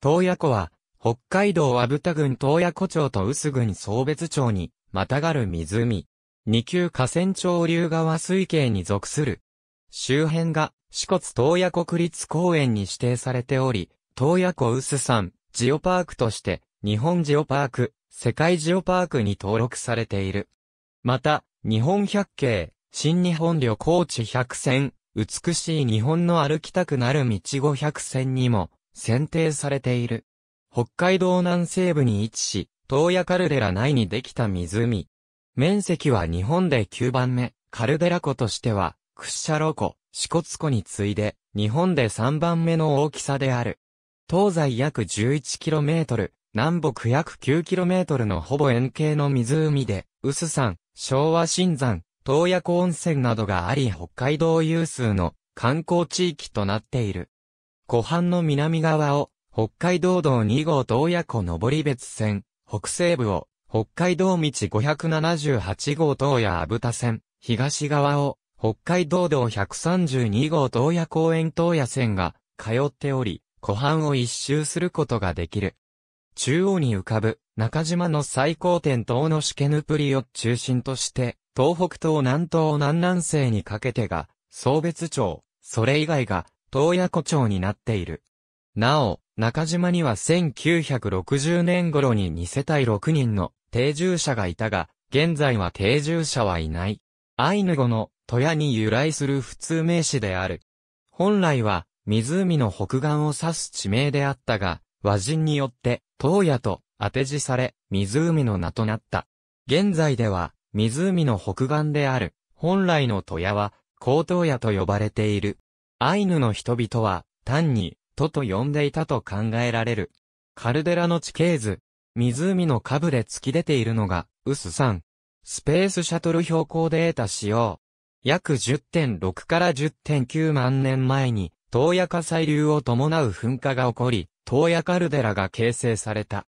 東野湖は、北海道阿武田郡東野湖町と臼郡総別町に、またがる湖。二級河川潮流川水系に属する。周辺が、四国東野国立公園に指定されており、東野湖臼山、ジオパークとして、日本ジオパーク、世界ジオパークに登録されている。また、日本百景、新日本旅行地百選、美しい日本の歩きたくなる道五百選にも選定されている。北海道南西部に位置し、東野カルデラ内にできた湖。面積は日本で9番目、カルデラ湖としては、屈斜路湖、支笏湖に次いで、日本で3番目の大きさである。東西約 11km、南北約 9km のほぼ円形の湖で、臼山、昭和新山、東野湖温泉などがあり北海道有数の観光地域となっている。湖畔の南側を、北海道道2号洞爺湖上別線、北西部を、北海道道578号洞爺虻田線、東側を、北海道道132号洞爺公園洞爺線が、通っており、湖畔を一周することができる。中央に浮かぶ、中島の最高点東のシケヌプリを中心として、東北東南東南南西にかけてが、総別町、それ以外が、洞爺湖町になっている。なお、中島には1960年頃に2世帯6人の定住者がいたが、現在は定住者はいない。アイヌ語の戸屋に由来する普通名詞である。本来は湖の北岸を指す地名であったが、和人によって洞爺と当て字され、湖の名となった。現在では湖の北岸である本来の戸屋は高東爺と呼ばれている。アイヌの人々は、単に、都と呼んでいたと考えられる。カルデラの地形図、湖の下部で突き出ているのが、ウス山。スペースシャトル標高で得た使用。約10.6から10.9万年前に、東野火砕流を伴う噴火が起こり、東野カルデラが形成された。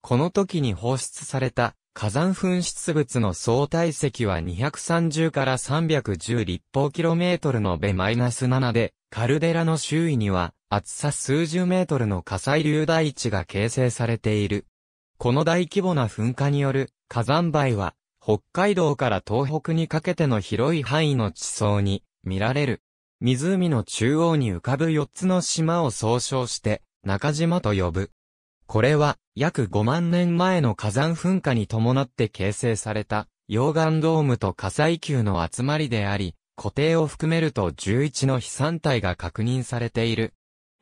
この時に放出された火山噴出物の相対積は230から310立方キロメートルのベマイナス7で、カルデラの周囲には、厚さ数十メートルの火砕流大地が形成されている。この大規模な噴火による火山灰は、北海道から東北にかけての広い範囲の地層に見られる。湖の中央に浮かぶ4つの島を総称して、中島と呼ぶ。これは、約5万年前の火山噴火に伴って形成された、溶岩ドームと火砕球の集まりであり、固定を含めると11の飛散体が確認されている。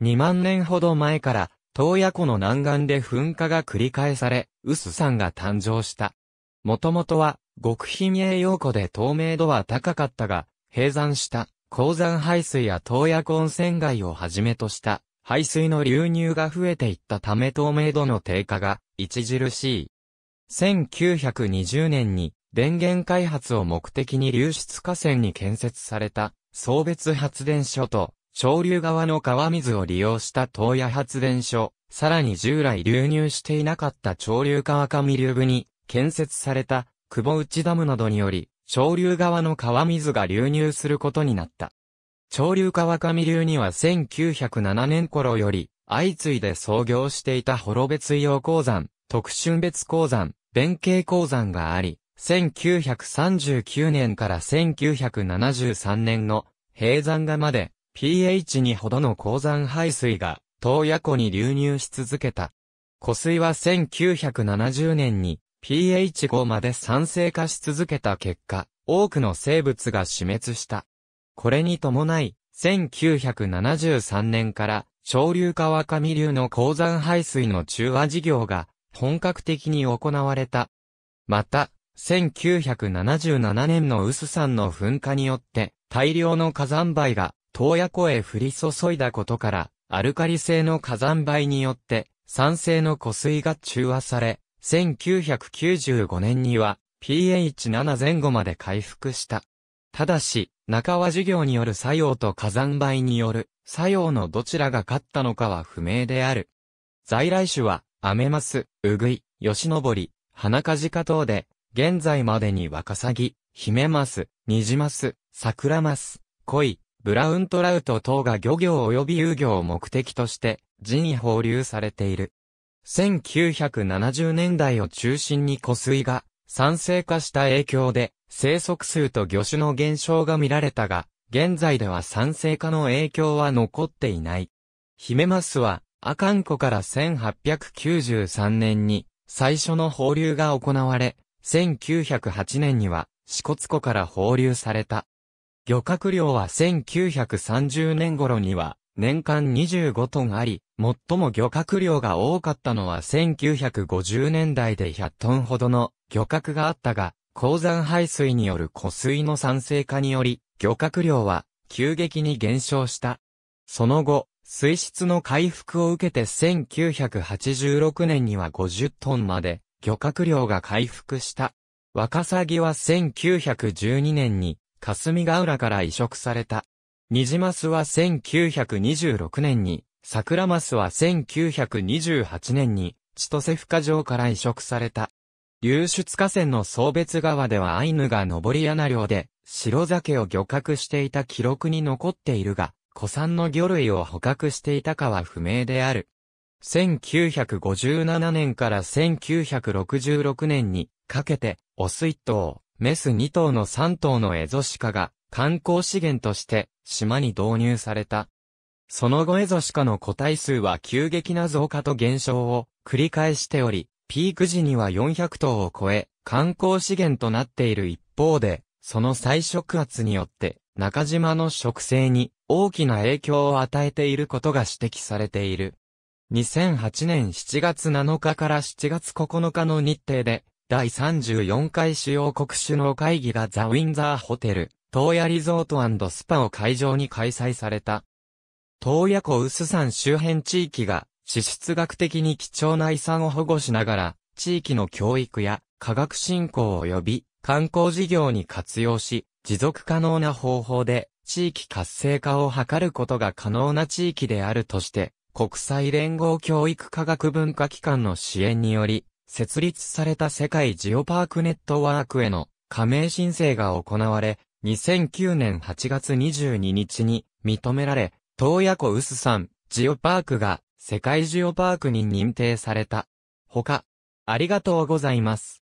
2万年ほど前から、洞爺湖の南岸で噴火が繰り返され、薄山が誕生した。もともとは、極秘栄養湖で透明度は高かったが、閉山した、鉱山排水や洞爺湖温泉街をはじめとした、排水の流入が増えていったため透明度の低下が著しい。1920年に電源開発を目的に流出河川に建設された送別発電所と潮流側の川水を利用した東野発電所、さらに従来流入していなかった潮流川上流部に建設された久保内ダムなどにより、潮流側の川水が流入することになった。潮流川上流には1907年頃より、相次いで創業していた滅別用鉱山、特春別鉱山、弁慶鉱山があり、1939年から1973年の閉山がまで pH2 ほどの鉱山排水が東野湖に流入し続けた。湖水は1970年に pH5 まで酸性化し続けた結果、多くの生物が死滅した。これに伴い、1973年から、小流川上流の鉱山排水の中和事業が、本格的に行われた。また、1977年の臼山の噴火によって、大量の火山灰が、洞爺湖へ降り注いだことから、アルカリ性の火山灰によって、酸性の湖水が中和され、1995年には、pH7 前後まで回復した。ただし、中和事業による作用と火山灰による作用のどちらが勝ったのかは不明である。在来種は、アメマス、ウグイ、ヨシノボリ、ハナカジカ等で、現在までにワカサギ、ヒメマス、ニジマス、サクラマス、コイ、ブラウントラウト等が漁業及び遊業を目的として、人為放流されている。1970年代を中心に湖水が酸性化した影響で生息数と魚種の減少が見られたが、現在では酸性化の影響は残っていない。ヒメマスは、阿寒湖から1893年に最初の放流が行われ、1908年には四骨湖から放流された。漁獲量は1930年頃には年間25トンあり、最も漁獲量が多かったのは1950年代で100トンほどの漁獲があったが、鉱山排水による湖水の酸性化により、漁獲量は急激に減少した。その後、水質の回復を受けて1986年には50トンまで漁獲量が回復した。ワカサギは1912年に霞ヶ浦から移植された。ニジマスは1926年に、桜マスは1928年に、千歳深城から移植された。流出河川の送別川ではアイヌが登り穴漁で、白酒を漁獲していた記録に残っているが、古参の魚類を捕獲していたかは不明である。1957年から1966年にかけて、オス1頭、メス2頭の3頭のエゾシカが観光資源として島に導入された。その後エゾシカの個体数は急激な増加と減少を繰り返しており、ピーク時には400頭を超え、観光資源となっている一方で、その再触発によって、中島の植生に大きな影響を与えていることが指摘されている。2008年7月7日から7月9日の日程で、第34回主要国首脳会議がザ・ウィンザーホテル、東野リゾートスパを会場に開催された。東野湖臼山周辺地域が地質学的に貴重な遺産を保護しながら、地域の教育や科学振興及び観光事業に活用し、持続可能な方法で地域活性化を図ることが可能な地域であるとして、国際連合教育科学文化機関の支援により、設立された世界ジオパークネットワークへの加盟申請が行われ、2009年8月22日に認められ、東野湖臼ん、ジオパークが世界ジオパークに認定された。他、ありがとうございます。